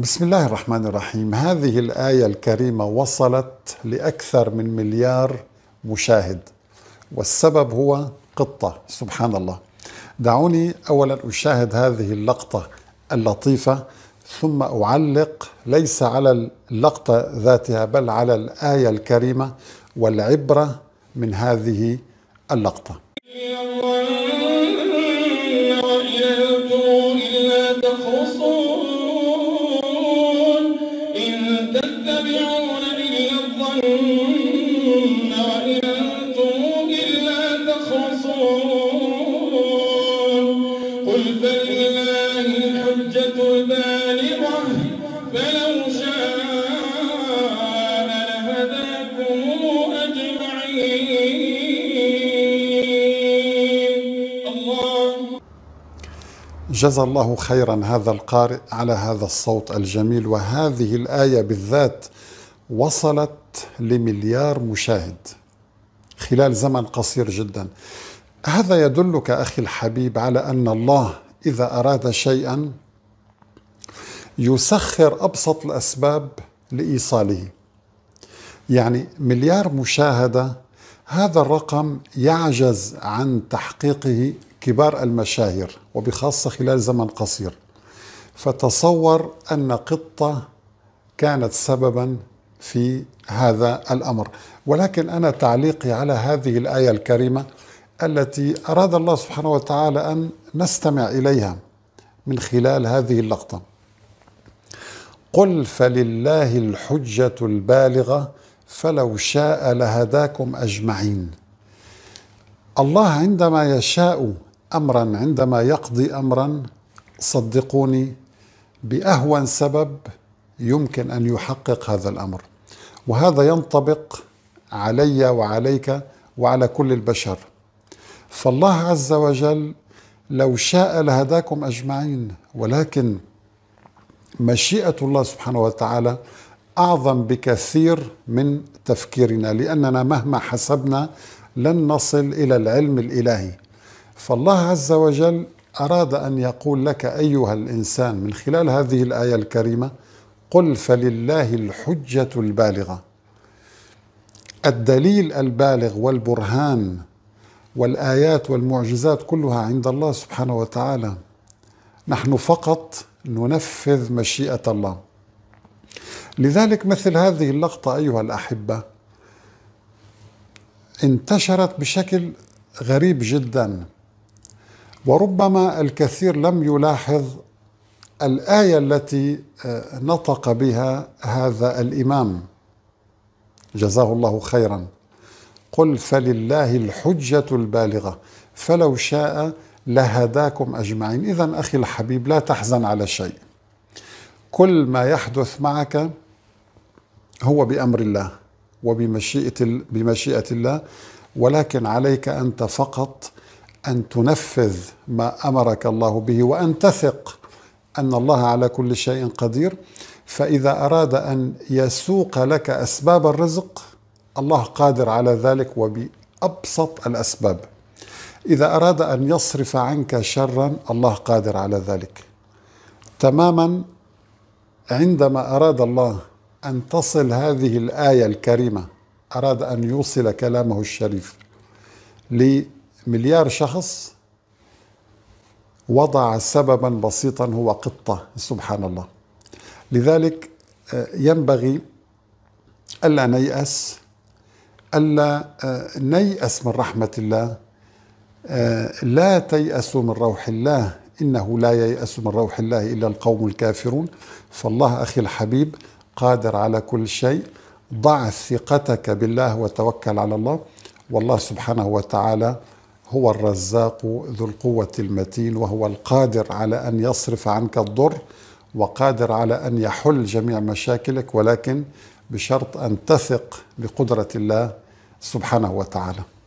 بسم الله الرحمن الرحيم هذه الآية الكريمة وصلت لأكثر من مليار مشاهد والسبب هو قطة سبحان الله دعوني أولا أشاهد هذه اللقطة اللطيفة ثم أعلق ليس على اللقطة ذاتها بل على الآية الكريمة والعبرة من هذه اللقطة بالغة فلو شاء لهداكم أجمعين جزى الله خيرا هذا القارئ على هذا الصوت الجميل وهذه الآية بالذات وصلت لمليار مشاهد خلال زمن قصير جدا هذا يدلك أخي الحبيب على أن الله إذا أراد شيئا يسخر ابسط الاسباب لايصاله يعني مليار مشاهده هذا الرقم يعجز عن تحقيقه كبار المشاهير وبخاصه خلال زمن قصير فتصور ان قطه كانت سببا في هذا الامر ولكن انا تعليقي على هذه الايه الكريمه التي اراد الله سبحانه وتعالى ان نستمع اليها من خلال هذه اللقطه قل فلله الحجة البالغة فلو شاء لهداكم أجمعين الله عندما يشاء أمرا عندما يقضي أمرا صدقوني بأهون سبب يمكن أن يحقق هذا الأمر وهذا ينطبق علي وعليك وعلى كل البشر فالله عز وجل لو شاء لهداكم أجمعين ولكن مشيئة الله سبحانه وتعالى أعظم بكثير من تفكيرنا لأننا مهما حسبنا لن نصل إلى العلم الإلهي فالله عز وجل أراد أن يقول لك أيها الإنسان من خلال هذه الآية الكريمة قل فلله الحجة البالغة الدليل البالغ والبرهان والآيات والمعجزات كلها عند الله سبحانه وتعالى نحن فقط ننفذ مشيئة الله لذلك مثل هذه اللقطة أيها الأحبة انتشرت بشكل غريب جدا وربما الكثير لم يلاحظ الآية التي آه، نطق بها هذا الإمام جزاه الله خيرا قل فلله الحجة البالغة فلو شاء لهداكم أجمعين إذا أخي الحبيب لا تحزن على شيء كل ما يحدث معك هو بأمر الله وبمشيئة بمشيئة الله ولكن عليك أنت فقط أن تنفذ ما أمرك الله به وأن تثق أن الله على كل شيء قدير فإذا أراد أن يسوق لك أسباب الرزق الله قادر على ذلك وبأبسط الأسباب إذا أراد أن يصرف عنك شرا الله قادر على ذلك تماما عندما أراد الله أن تصل هذه الآية الكريمة أراد أن يوصل كلامه الشريف لمليار شخص وضع سببا بسيطا هو قطة سبحان الله لذلك آه، ينبغي ألا نيأس ألا آه، نيأس من رحمة الله آه، لا تيأسوا من روح الله إنه لا ييأس من روح الله إلا القوم الكافرون فالله أخي الحبيب قادر على كل شيء ضع ثقتك بالله وتوكل على الله والله سبحانه وتعالى هو الرزاق ذو القوة المتين وهو القادر على أن يصرف عنك الضر وقادر على أن يحل جميع مشاكلك ولكن بشرط أن تثق بقدرة الله سبحانه وتعالى